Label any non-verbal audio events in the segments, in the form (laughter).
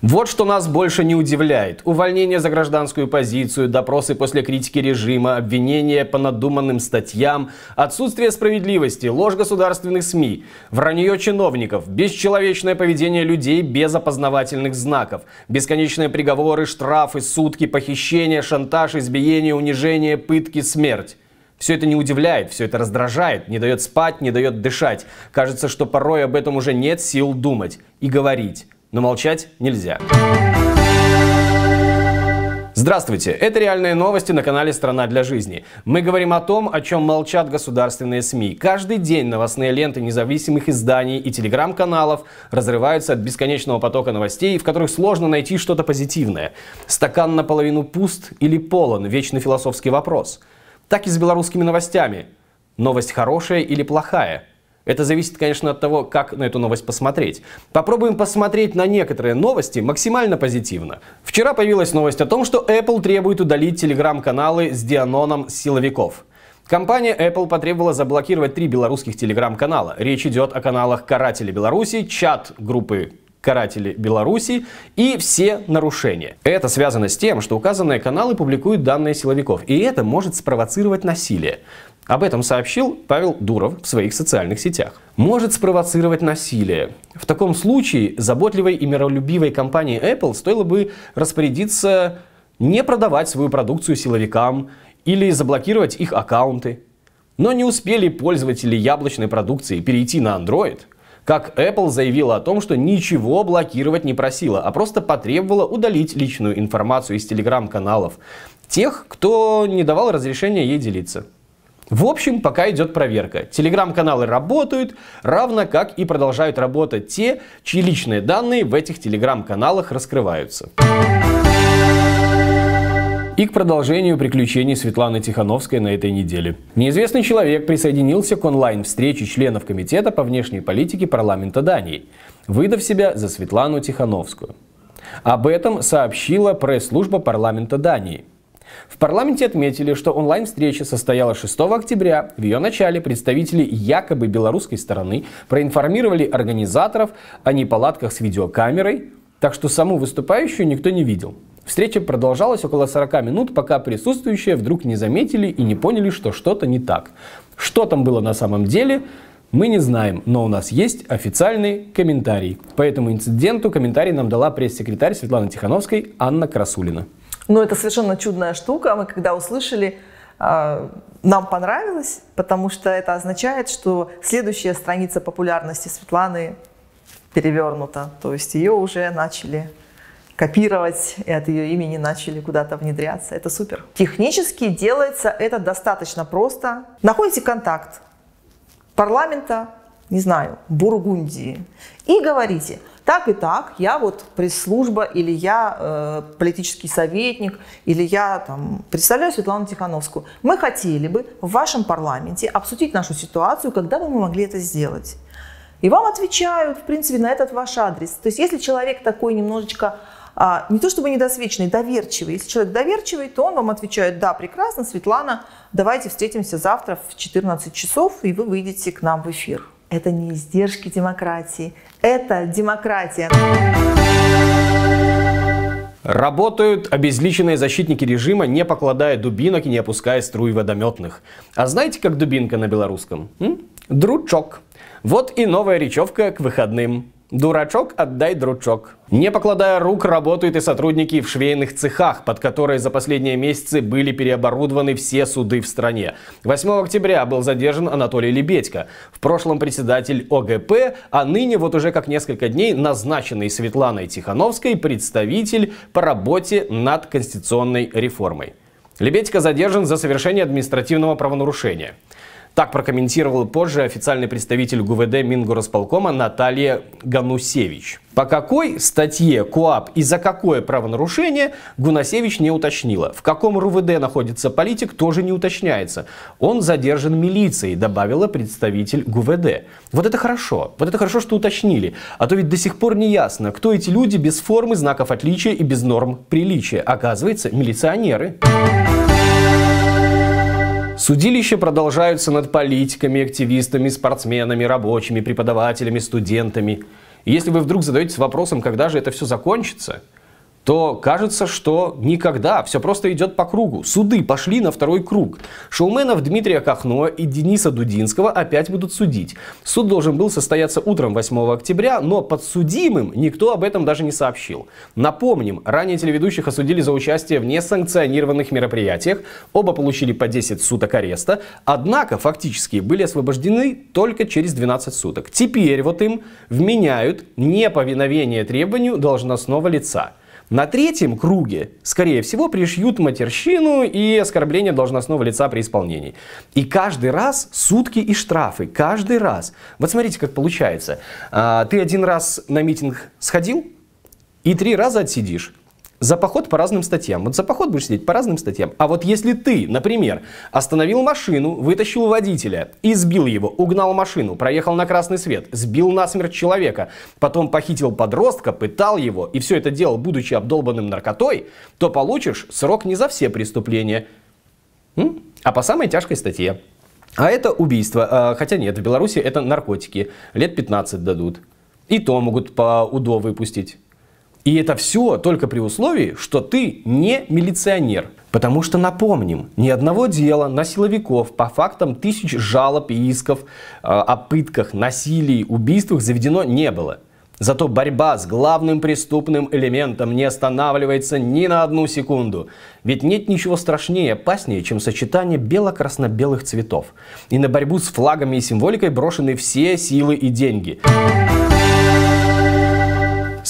Вот что нас больше не удивляет. Увольнение за гражданскую позицию, допросы после критики режима, обвинения по надуманным статьям, отсутствие справедливости, ложь государственных СМИ, вранье чиновников, бесчеловечное поведение людей без опознавательных знаков, бесконечные приговоры, штрафы, сутки, похищения, шантаж, избиение, унижение, пытки, смерть. Все это не удивляет, все это раздражает, не дает спать, не дает дышать. Кажется, что порой об этом уже нет сил думать и говорить но молчать нельзя. Здравствуйте! Это «Реальные новости» на канале «Страна для жизни». Мы говорим о том, о чем молчат государственные СМИ. Каждый день новостные ленты независимых изданий и телеграм-каналов разрываются от бесконечного потока новостей, в которых сложно найти что-то позитивное. Стакан наполовину пуст или полон – вечный философский вопрос. Так и с белорусскими новостями. Новость хорошая или плохая – это зависит, конечно, от того, как на эту новость посмотреть. Попробуем посмотреть на некоторые новости максимально позитивно. Вчера появилась новость о том, что Apple требует удалить телеграм-каналы с Дианоном силовиков. Компания Apple потребовала заблокировать три белорусских телеграм-канала. Речь идет о каналах «Каратели Беларуси», чат группы каратели Беларуси и все нарушения. Это связано с тем, что указанные каналы публикуют данные силовиков, и это может спровоцировать насилие. Об этом сообщил Павел Дуров в своих социальных сетях. Может спровоцировать насилие. В таком случае заботливой и миролюбивой компании Apple стоило бы распорядиться не продавать свою продукцию силовикам или заблокировать их аккаунты. Но не успели пользователи яблочной продукции перейти на Android, как Apple заявила о том, что ничего блокировать не просила, а просто потребовала удалить личную информацию из телеграм-каналов тех, кто не давал разрешения ей делиться. В общем, пока идет проверка. Телеграм-каналы работают, равно как и продолжают работать те, чьи личные данные в этих телеграм-каналах раскрываются. И к продолжению приключений Светланы Тихановской на этой неделе. Неизвестный человек присоединился к онлайн-встрече членов Комитета по внешней политике парламента Дании, выдав себя за Светлану Тихановскую. Об этом сообщила пресс-служба парламента Дании – в парламенте отметили, что онлайн-встреча состояла 6 октября. В ее начале представители якобы белорусской стороны проинформировали организаторов о неполадках с видеокамерой, так что саму выступающую никто не видел. Встреча продолжалась около 40 минут, пока присутствующие вдруг не заметили и не поняли, что что-то не так. Что там было на самом деле, мы не знаем, но у нас есть официальный комментарий. По этому инциденту комментарий нам дала пресс-секретарь Светланы Тихановской Анна Красулина. Но это совершенно чудная штука. Мы когда услышали, а, нам понравилось, потому что это означает, что следующая страница популярности Светланы перевернута. То есть ее уже начали копировать, и от ее имени начали куда-то внедряться. Это супер. Технически делается это достаточно просто. Находите контакт парламента, не знаю, Бургундии, и говорите – так и так, я вот пресс-служба, или я э, политический советник, или я там, представляю Светлану Тихановскую. Мы хотели бы в вашем парламенте обсудить нашу ситуацию, когда бы мы могли это сделать. И вам отвечают, в принципе, на этот ваш адрес. То есть если человек такой немножечко а, не то чтобы недосвеченный, доверчивый. Если человек доверчивый, то он вам отвечает, да, прекрасно, Светлана, давайте встретимся завтра в 14 часов, и вы выйдете к нам в эфир. Это не издержки демократии, это демократия. Работают обезличенные защитники режима, не покладая дубинок и не опуская струй водометных. А знаете, как дубинка на белорусском? М? Дручок. Вот и новая речевка к выходным. Дурачок, отдай дручок. Не покладая рук, работают и сотрудники в швейных цехах, под которые за последние месяцы были переоборудованы все суды в стране. 8 октября был задержан Анатолий Лебедько, в прошлом председатель ОГП, а ныне вот уже как несколько дней назначенный Светланой Тихановской представитель по работе над конституционной реформой. Лебедько задержан за совершение административного правонарушения. Так прокомментировал позже официальный представитель ГУВД Мингорасполкома Наталья Ганусевич. По какой статье КОАП и за какое правонарушение Гунасевич не уточнила. В каком РУВД находится политик, тоже не уточняется. Он задержан милицией, добавила представитель ГУВД. Вот это хорошо. Вот это хорошо, что уточнили. А то ведь до сих пор не ясно, кто эти люди без формы, знаков отличия и без норм приличия. Оказывается, милиционеры. Музыка Судилища продолжаются над политиками, активистами, спортсменами, рабочими, преподавателями, студентами. И если вы вдруг задаетесь вопросом, когда же это все закончится – то кажется, что никогда, все просто идет по кругу. Суды пошли на второй круг. Шоуменов Дмитрия Кахно и Дениса Дудинского опять будут судить. Суд должен был состояться утром 8 октября, но подсудимым никто об этом даже не сообщил. Напомним, ранее телеведущих осудили за участие в несанкционированных мероприятиях, оба получили по 10 суток ареста, однако фактически были освобождены только через 12 суток. Теперь вот им вменяют неповиновение требованию должностного лица. На третьем круге, скорее всего, пришьют матерщину и оскорбление должностного лица при исполнении. И каждый раз сутки и штрафы, каждый раз. Вот смотрите, как получается. А, ты один раз на митинг сходил и три раза отсидишь. За поход по разным статьям. Вот за поход будешь сидеть по разным статьям. А вот если ты, например, остановил машину, вытащил водителя, избил его, угнал машину, проехал на красный свет, сбил насмерть человека, потом похитил подростка, пытал его и все это делал, будучи обдолбанным наркотой, то получишь срок не за все преступления, а по самой тяжкой статье. А это убийство. А, хотя нет, в Беларуси это наркотики. Лет 15 дадут. И то могут по УДО выпустить. И это все только при условии, что ты не милиционер. Потому что, напомним, ни одного дела на силовиков по фактам тысяч жалоб и исков э, о пытках, насилии, убийствах заведено не было. Зато борьба с главным преступным элементом не останавливается ни на одну секунду. Ведь нет ничего страшнее и опаснее, чем сочетание бело-красно-белых цветов. И на борьбу с флагами и символикой брошены все силы и деньги.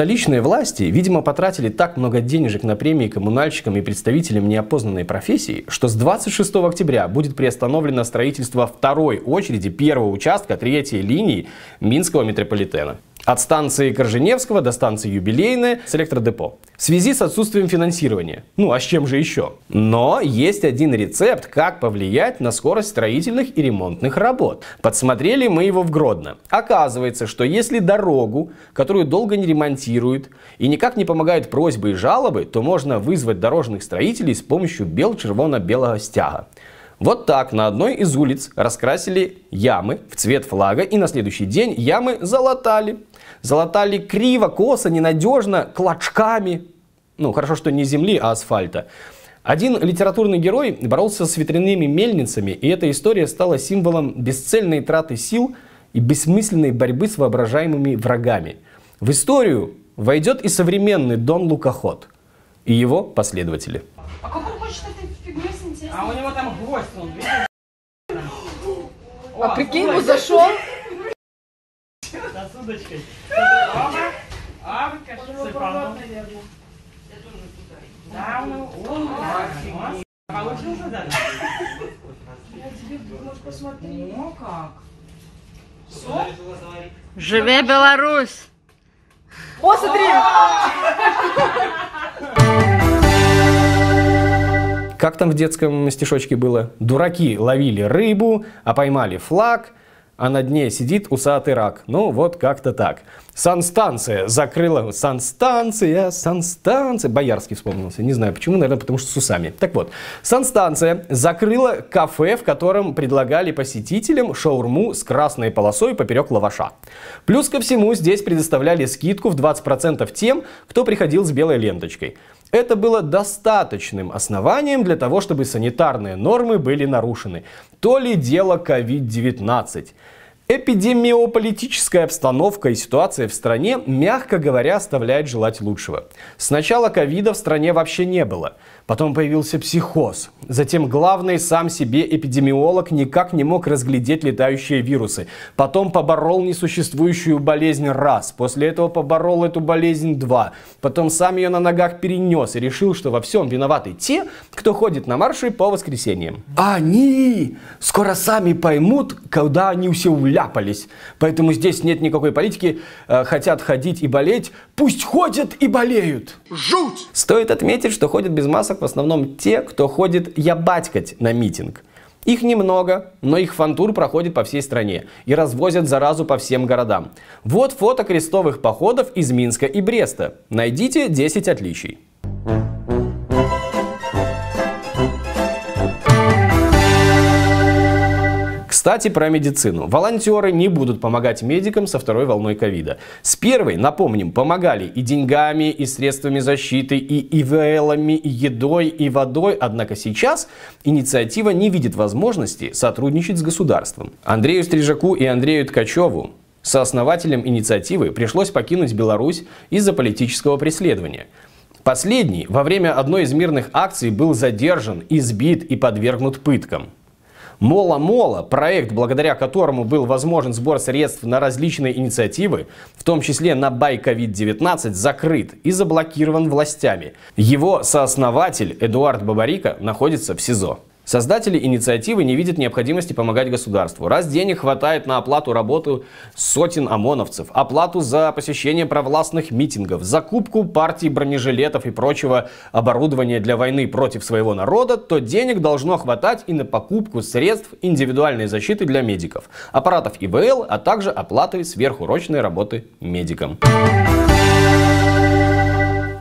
Столичные власти, видимо, потратили так много денежек на премии коммунальщикам и представителям неопознанной профессии, что с 26 октября будет приостановлено строительство второй очереди первого участка третьей линии Минского метрополитена от станции Корженевского до станции Юбилейная с электродепо. В связи с отсутствием финансирования. Ну а с чем же еще? Но есть один рецепт, как повлиять на скорость строительных и ремонтных работ. Подсмотрели мы его в Гродно. Оказывается, что если дорогу, которую долго не ремонтируют и никак не помогают просьбы и жалобы, то можно вызвать дорожных строителей с помощью бел червона белого стяга. Вот так на одной из улиц раскрасили ямы в цвет флага и на следующий день ямы залатали. Залатали криво, косо, ненадежно, клочками. Ну, хорошо, что не земли, а асфальта. Один литературный герой боролся с ветряными мельницами, и эта история стала символом бесцельной траты сил и бессмысленной борьбы с воображаемыми врагами. В историю войдет и современный Дон Лукоход и его последователи. А какой хочет а у него там гвоздь, он видишь? А прикинь, ему зашел. Сосудочкой. Ава, Ава, сыпанул. Да, он Получил задание? Ну как? Все? Живе Беларусь! О, смотри! (laughs) Как там в детском стишочке было? Дураки ловили рыбу, а поймали флаг, а на дне сидит усатый рак. Ну, вот как-то так. Санстанция закрыла... Санстанция, санстанция... Боярский вспомнился. Не знаю почему, наверное, потому что с усами. Так вот, санстанция закрыла кафе, в котором предлагали посетителям шаурму с красной полосой поперек лаваша. Плюс ко всему, здесь предоставляли скидку в 20% тем, кто приходил с белой ленточкой. Это было достаточным основанием для того, чтобы санитарные нормы были нарушены. То ли дело COVID-19. Эпидемиополитическая обстановка и ситуация в стране, мягко говоря, оставляет желать лучшего. Сначала ковида в стране вообще не было. Потом появился психоз. Затем главный сам себе эпидемиолог никак не мог разглядеть летающие вирусы. Потом поборол несуществующую болезнь раз. После этого поборол эту болезнь два. Потом сам ее на ногах перенес и решил, что во всем виноваты те, кто ходит на марши по воскресеньям. Они скоро сами поймут, когда они все уляпались. Поэтому здесь нет никакой политики. Э, хотят ходить и болеть, пусть ходят и болеют. Жуть! Стоит отметить, что ходят без масок в основном те, кто ходит ябатькать на митинг. Их немного, но их фантур проходит по всей стране и развозят заразу по всем городам. Вот фото крестовых походов из Минска и Бреста. Найдите 10 отличий. Кстати, про медицину. Волонтеры не будут помогать медикам со второй волной ковида. С первой, напомним, помогали и деньгами, и средствами защиты, и ИВЛами, и едой, и водой. Однако сейчас инициатива не видит возможности сотрудничать с государством. Андрею Стрижаку и Андрею Ткачеву Сооснователям инициативы пришлось покинуть Беларусь из-за политического преследования. Последний во время одной из мирных акций был задержан, избит и подвергнут пыткам. Мола-Мола, проект, благодаря которому был возможен сбор средств на различные инициативы, в том числе на бай COVID-19, закрыт и заблокирован властями. Его сооснователь Эдуард Бабарика находится в СИЗО. Создатели инициативы не видят необходимости помогать государству. Раз денег хватает на оплату работы сотен ОМОНовцев, оплату за посещение провластных митингов, закупку партий бронежилетов и прочего оборудования для войны против своего народа, то денег должно хватать и на покупку средств индивидуальной защиты для медиков, аппаратов ИВЛ, а также оплаты сверхурочной работы медикам. Thank you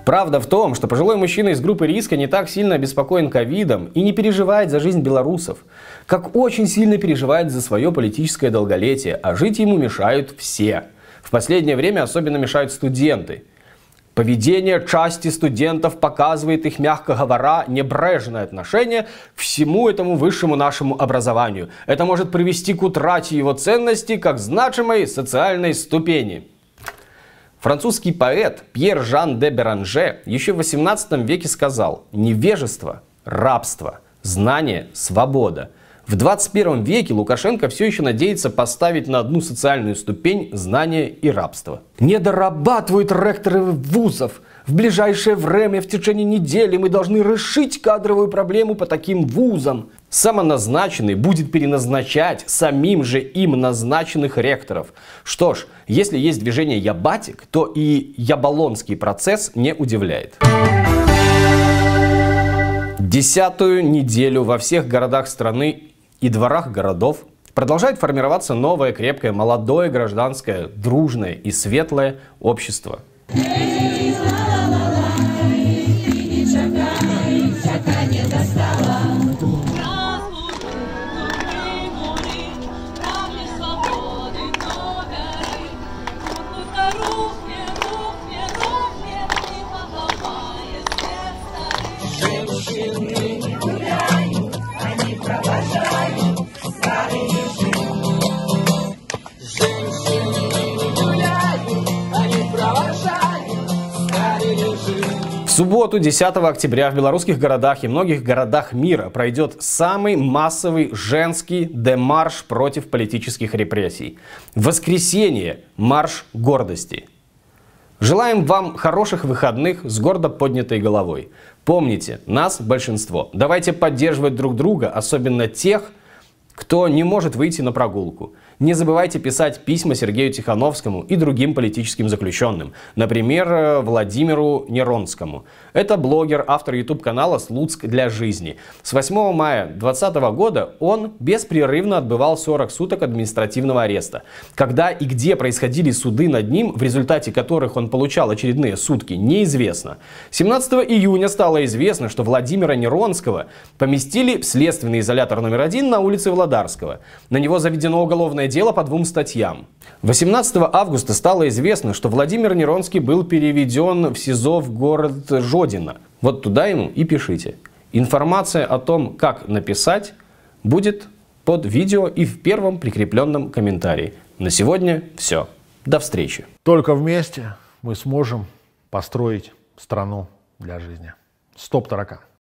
Правда в том, что пожилой мужчина из группы риска не так сильно обеспокоен ковидом и не переживает за жизнь белорусов, как очень сильно переживает за свое политическое долголетие, а жить ему мешают все. В последнее время особенно мешают студенты. Поведение части студентов показывает их, мягко говоря, небрежное отношение к всему этому высшему нашему образованию. Это может привести к утрате его ценности как значимой социальной ступени. Французский поэт Пьер Жан де Беранже еще в 18 веке сказал «невежество – рабство, знание – свобода». В 21 веке Лукашенко все еще надеется поставить на одну социальную ступень знание и рабство. Не дорабатывают ректоры вузов. В ближайшее время, в течение недели, мы должны решить кадровую проблему по таким вузам. Самоназначенный будет переназначать самим же им назначенных ректоров. Что ж, если есть движение «ябатик», то и ябалонский процесс не удивляет. Десятую неделю во всех городах страны и дворах городов продолжает формироваться новое, крепкое, молодое, гражданское, дружное и светлое общество. Эй, мала, мала, субботу, 10 октября, в белорусских городах и многих городах мира пройдет самый массовый женский демарш против политических репрессий. В воскресенье – марш гордости. Желаем вам хороших выходных с гордо поднятой головой. Помните, нас большинство. Давайте поддерживать друг друга, особенно тех, кто не может выйти на прогулку – не забывайте писать письма Сергею Тихановскому и другим политическим заключенным, например, э, Владимиру Неронскому. Это блогер, автор YouTube-канала «Слуцк для жизни». С 8 мая 2020 года он беспрерывно отбывал 40 суток административного ареста. Когда и где происходили суды над ним, в результате которых он получал очередные сутки, неизвестно. 17 июня стало известно, что Владимира Неронского поместили в следственный изолятор номер один на улице Владарского. На него заведено уголовное дело по двум статьям. 18 августа стало известно, что Владимир Неронский был переведен в СИЗО в город Жодино. Вот туда ему и пишите. Информация о том, как написать, будет под видео и в первом прикрепленном комментарии. На сегодня все. До встречи. Только вместе мы сможем построить страну для жизни. Стоп, таракан.